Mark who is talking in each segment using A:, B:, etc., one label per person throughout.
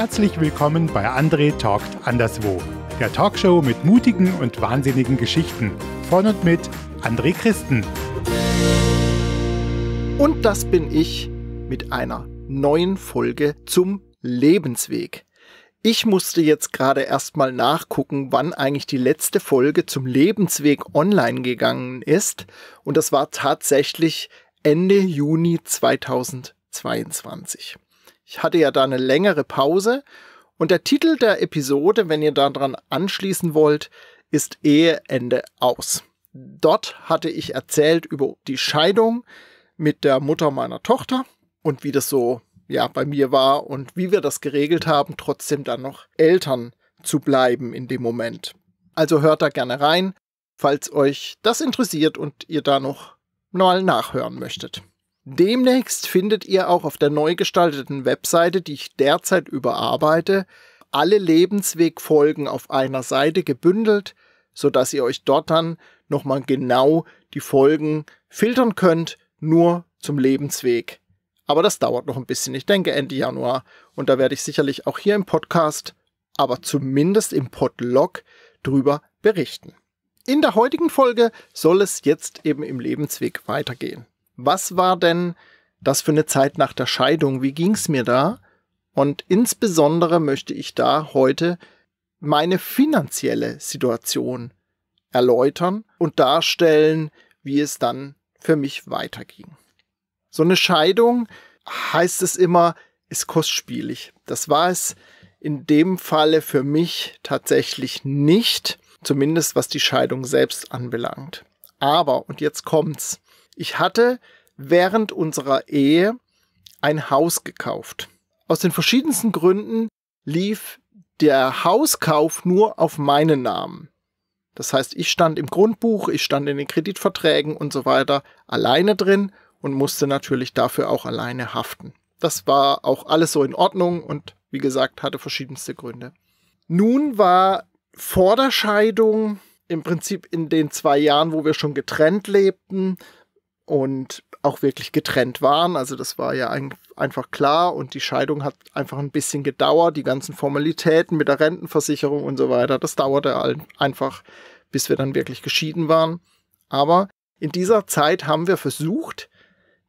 A: Herzlich willkommen bei André Talkt Anderswo, der Talkshow mit mutigen und wahnsinnigen Geschichten. Von und mit André Christen. Und das bin ich mit einer neuen Folge zum Lebensweg. Ich musste jetzt gerade erstmal nachgucken, wann eigentlich die letzte Folge zum Lebensweg online gegangen ist. Und das war tatsächlich Ende Juni 2022. Ich hatte ja da eine längere Pause und der Titel der Episode, wenn ihr daran anschließen wollt, ist Eheende aus. Dort hatte ich erzählt über die Scheidung mit der Mutter meiner Tochter und wie das so ja bei mir war und wie wir das geregelt haben, trotzdem dann noch Eltern zu bleiben in dem Moment. Also hört da gerne rein, falls euch das interessiert und ihr da noch mal nachhören möchtet. Demnächst findet ihr auch auf der neu gestalteten Webseite, die ich derzeit überarbeite, alle Lebenswegfolgen auf einer Seite gebündelt, sodass ihr euch dort dann nochmal genau die Folgen filtern könnt, nur zum Lebensweg. Aber das dauert noch ein bisschen, ich denke Ende Januar. Und da werde ich sicherlich auch hier im Podcast, aber zumindest im Podlog drüber berichten. In der heutigen Folge soll es jetzt eben im Lebensweg weitergehen was war denn das für eine Zeit nach der Scheidung? Wie ging es mir da? Und insbesondere möchte ich da heute meine finanzielle Situation erläutern und darstellen, wie es dann für mich weiterging. So eine Scheidung heißt es immer, ist kostspielig. Das war es in dem Falle für mich tatsächlich nicht, zumindest was die Scheidung selbst anbelangt. Aber, und jetzt kommt's, ich hatte während unserer Ehe ein Haus gekauft. Aus den verschiedensten Gründen lief der Hauskauf nur auf meinen Namen. Das heißt, ich stand im Grundbuch, ich stand in den Kreditverträgen und so weiter alleine drin und musste natürlich dafür auch alleine haften. Das war auch alles so in Ordnung und wie gesagt, hatte verschiedenste Gründe. Nun war vor der Scheidung im Prinzip in den zwei Jahren, wo wir schon getrennt lebten, und auch wirklich getrennt waren. Also das war ja ein, einfach klar und die Scheidung hat einfach ein bisschen gedauert. Die ganzen Formalitäten mit der Rentenversicherung und so weiter, das dauerte halt einfach, bis wir dann wirklich geschieden waren. Aber in dieser Zeit haben wir versucht,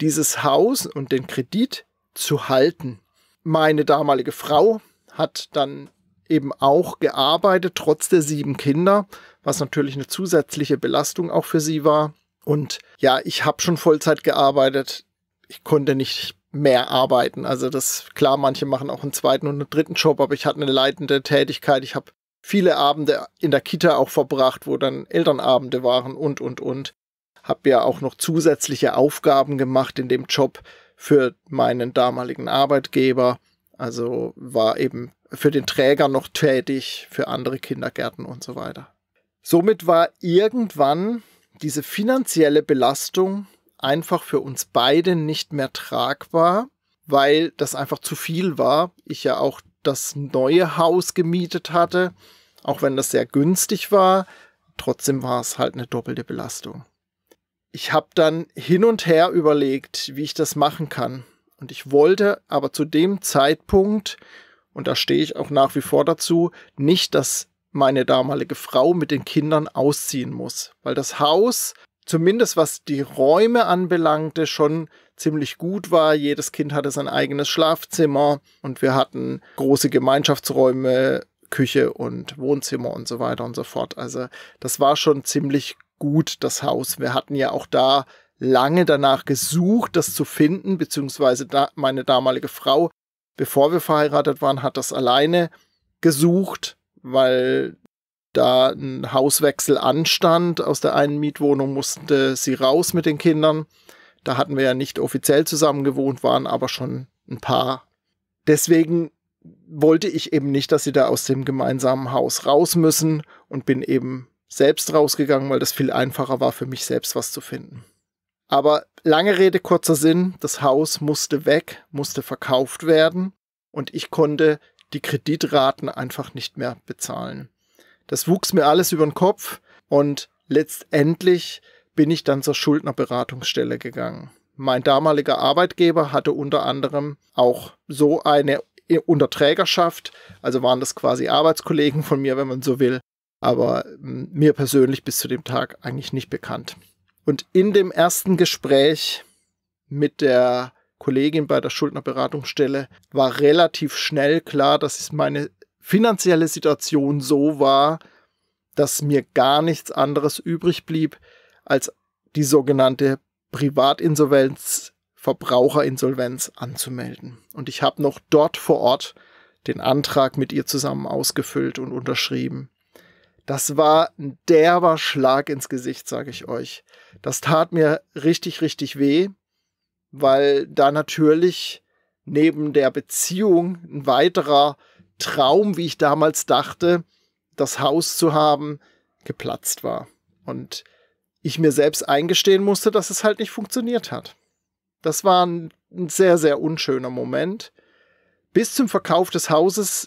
A: dieses Haus und den Kredit zu halten. Meine damalige Frau hat dann eben auch gearbeitet, trotz der sieben Kinder, was natürlich eine zusätzliche Belastung auch für sie war. Und ja, ich habe schon Vollzeit gearbeitet. Ich konnte nicht mehr arbeiten. Also das klar, manche machen auch einen zweiten und einen dritten Job, aber ich hatte eine leitende Tätigkeit. Ich habe viele Abende in der Kita auch verbracht, wo dann Elternabende waren und und und. Habe ja auch noch zusätzliche Aufgaben gemacht in dem Job für meinen damaligen Arbeitgeber. Also war eben für den Träger noch tätig, für andere Kindergärten und so weiter. Somit war irgendwann diese finanzielle Belastung einfach für uns beide nicht mehr tragbar, weil das einfach zu viel war. Ich ja auch das neue Haus gemietet hatte, auch wenn das sehr günstig war, trotzdem war es halt eine doppelte Belastung. Ich habe dann hin und her überlegt, wie ich das machen kann. Und ich wollte aber zu dem Zeitpunkt, und da stehe ich auch nach wie vor dazu, nicht das meine damalige Frau mit den Kindern ausziehen muss, weil das Haus, zumindest was die Räume anbelangte, schon ziemlich gut war. Jedes Kind hatte sein eigenes Schlafzimmer und wir hatten große Gemeinschaftsräume, Küche und Wohnzimmer und so weiter und so fort. Also das war schon ziemlich gut, das Haus. Wir hatten ja auch da lange danach gesucht, das zu finden, beziehungsweise da meine damalige Frau, bevor wir verheiratet waren, hat das alleine gesucht weil da ein Hauswechsel anstand. Aus der einen Mietwohnung musste sie raus mit den Kindern. Da hatten wir ja nicht offiziell zusammen gewohnt, waren aber schon ein paar. Deswegen wollte ich eben nicht, dass sie da aus dem gemeinsamen Haus raus müssen und bin eben selbst rausgegangen, weil das viel einfacher war für mich selbst was zu finden. Aber lange Rede, kurzer Sinn, das Haus musste weg, musste verkauft werden und ich konnte die Kreditraten einfach nicht mehr bezahlen. Das wuchs mir alles über den Kopf und letztendlich bin ich dann zur Schuldnerberatungsstelle gegangen. Mein damaliger Arbeitgeber hatte unter anderem auch so eine Unterträgerschaft, also waren das quasi Arbeitskollegen von mir, wenn man so will, aber hm, mir persönlich bis zu dem Tag eigentlich nicht bekannt. Und in dem ersten Gespräch mit der Kollegin bei der Schuldnerberatungsstelle war relativ schnell klar, dass meine finanzielle Situation so war, dass mir gar nichts anderes übrig blieb, als die sogenannte Privatinsolvenz, Verbraucherinsolvenz anzumelden. Und ich habe noch dort vor Ort den Antrag mit ihr zusammen ausgefüllt und unterschrieben. Das war ein derber Schlag ins Gesicht, sage ich euch. Das tat mir richtig, richtig weh weil da natürlich neben der Beziehung ein weiterer Traum, wie ich damals dachte, das Haus zu haben, geplatzt war. Und ich mir selbst eingestehen musste, dass es halt nicht funktioniert hat. Das war ein, sehr, sehr unschöner Moment. Bis zum Verkauf des Hauses,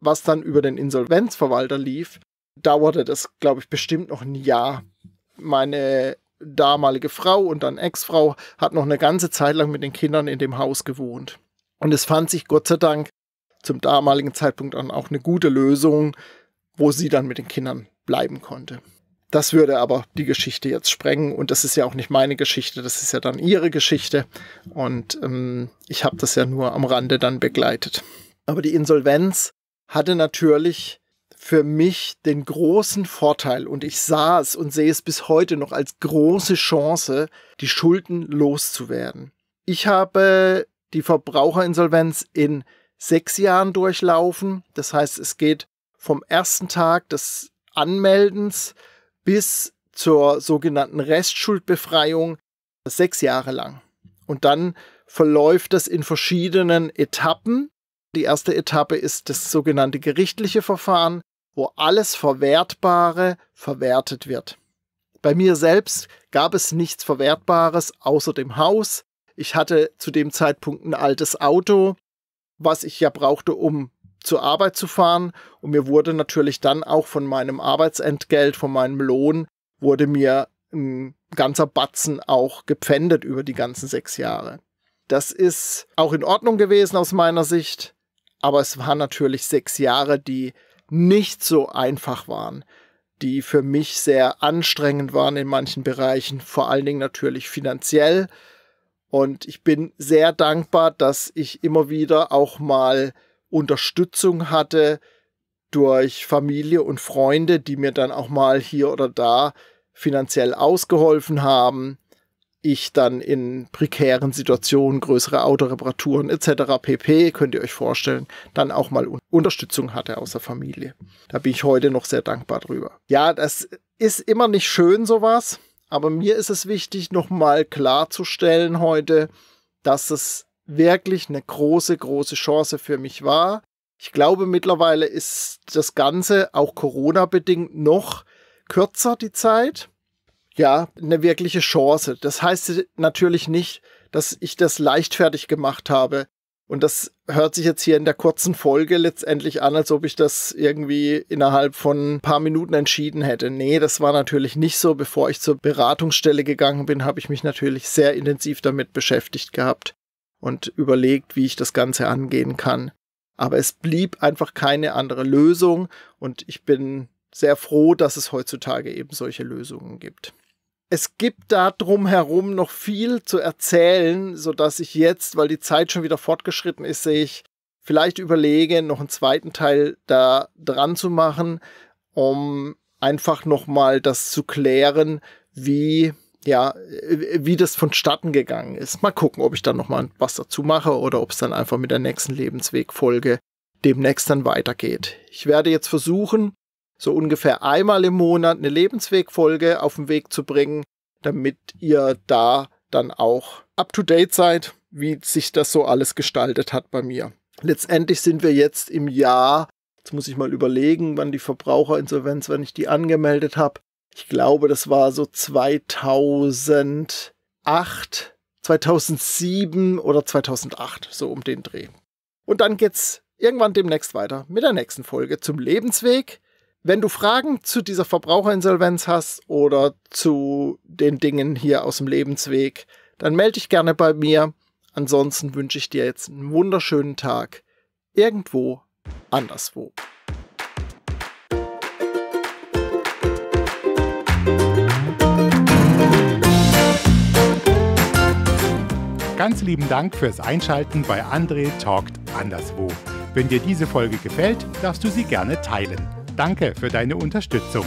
A: was dann über den Insolvenzverwalter lief, dauerte das, glaube ich, bestimmt noch ein Jahr. Meine damalige Frau und dann Ex-Frau hat noch eine ganze Zeit lang mit den Kindern in dem Haus gewohnt. Und es fand sich Gott sei Dank zum damaligen Zeitpunkt dann auch eine gute Lösung, wo sie dann mit den Kindern bleiben konnte. Das würde aber die Geschichte jetzt sprengen und das ist ja auch nicht meine Geschichte, das ist ja dann ihre Geschichte und ähm, ich habe das ja nur am Rande dann begleitet. Aber die Insolvenz hatte natürlich für mich den großen Vorteil und ich sah es und sehe es bis heute noch als große Chance, die Schulden loszuwerden. Ich habe die Verbraucherinsolvenz in sechs Jahren durchlaufen. Das heißt, es geht vom ersten Tag des Anmeldens bis zur sogenannten Restschuldbefreiung sechs Jahre lang. Und dann verläuft das in verschiedenen Etappen. Die erste Etappe ist das sogenannte gerichtliche Verfahren wo alles Verwertbare verwertet wird. Bei mir selbst gab es nichts Verwertbares außer dem Haus. Ich hatte zu dem Zeitpunkt ein altes Auto, was ich ja brauchte, um zur Arbeit zu fahren. Und mir wurde natürlich dann auch von meinem Arbeitsentgelt, von meinem Lohn, wurde mir ein ganzer Batzen auch gepfändet über die ganzen sechs Jahre. Das ist auch in Ordnung gewesen aus meiner Sicht, aber es waren natürlich sechs Jahre, die nicht so einfach waren, die für mich sehr anstrengend waren in manchen Bereichen, vor allen Dingen natürlich finanziell. Und ich bin sehr dankbar, dass ich immer wieder auch mal Unterstützung hatte durch Familie und Freunde, die mir dann auch mal hier oder da finanziell ausgeholfen haben ich dann in prekären Situationen, größere Autoreparaturen etc. pp, könnt ihr euch vorstellen, dann auch mal Unterstützung hatte aus der Familie. Da bin ich heute noch sehr dankbar drüber. Ja, das ist immer nicht schön sowas, aber mir ist es wichtig, nochmal klarzustellen heute, dass es wirklich eine große, große Chance für mich war. Ich glaube, mittlerweile ist das Ganze auch Corona-bedingt noch kürzer die Zeit ja, eine wirkliche Chance. Das heißt natürlich nicht, dass ich das leichtfertig gemacht habe. Und das hört sich jetzt hier in der kurzen Folge letztendlich an, als ob ich das irgendwie innerhalb von ein paar Minuten entschieden hätte. Nee, das war natürlich nicht so. Bevor ich zur Beratungsstelle gegangen bin, habe ich mich natürlich sehr intensiv damit beschäftigt gehabt und überlegt, wie ich das Ganze angehen kann. Aber es blieb einfach keine andere Lösung und ich bin sehr froh, dass es heutzutage eben solche Lösungen gibt es gibt da drumherum noch viel zu erzählen, sodass ich jetzt, weil die Zeit schon wieder fortgeschritten ist, sehe ich, vielleicht überlege, noch einen zweiten Teil da dran zu machen, um einfach nochmal das zu klären, wie, ja, wie das vonstatten gegangen ist. Mal gucken, ob ich dann nochmal was dazu mache oder ob es dann einfach mit der nächsten Lebenswegfolge demnächst dann weitergeht. Ich werde jetzt versuchen, so ungefähr einmal im Monat eine Lebenswegfolge auf den Weg zu bringen, damit ihr da dann auch up-to-date seid, wie sich das so alles gestaltet hat bei mir. Letztendlich sind wir jetzt im Jahr, jetzt muss ich mal überlegen, wann die Verbraucherinsolvenz, wenn ich die angemeldet habe. Ich glaube, das war so 2008, 2007 oder 2008, so um den Dreh. Und dann geht es irgendwann demnächst weiter mit der nächsten Folge zum Lebensweg wenn du Fragen zu dieser Verbraucherinsolvenz hast oder zu den Dingen hier aus dem Lebensweg, dann melde dich gerne bei mir. Ansonsten wünsche ich dir jetzt einen wunderschönen Tag. Irgendwo anderswo. Ganz lieben Dank fürs Einschalten bei André Talkt Anderswo. Wenn dir diese Folge gefällt, darfst du sie gerne teilen. Danke für deine Unterstützung.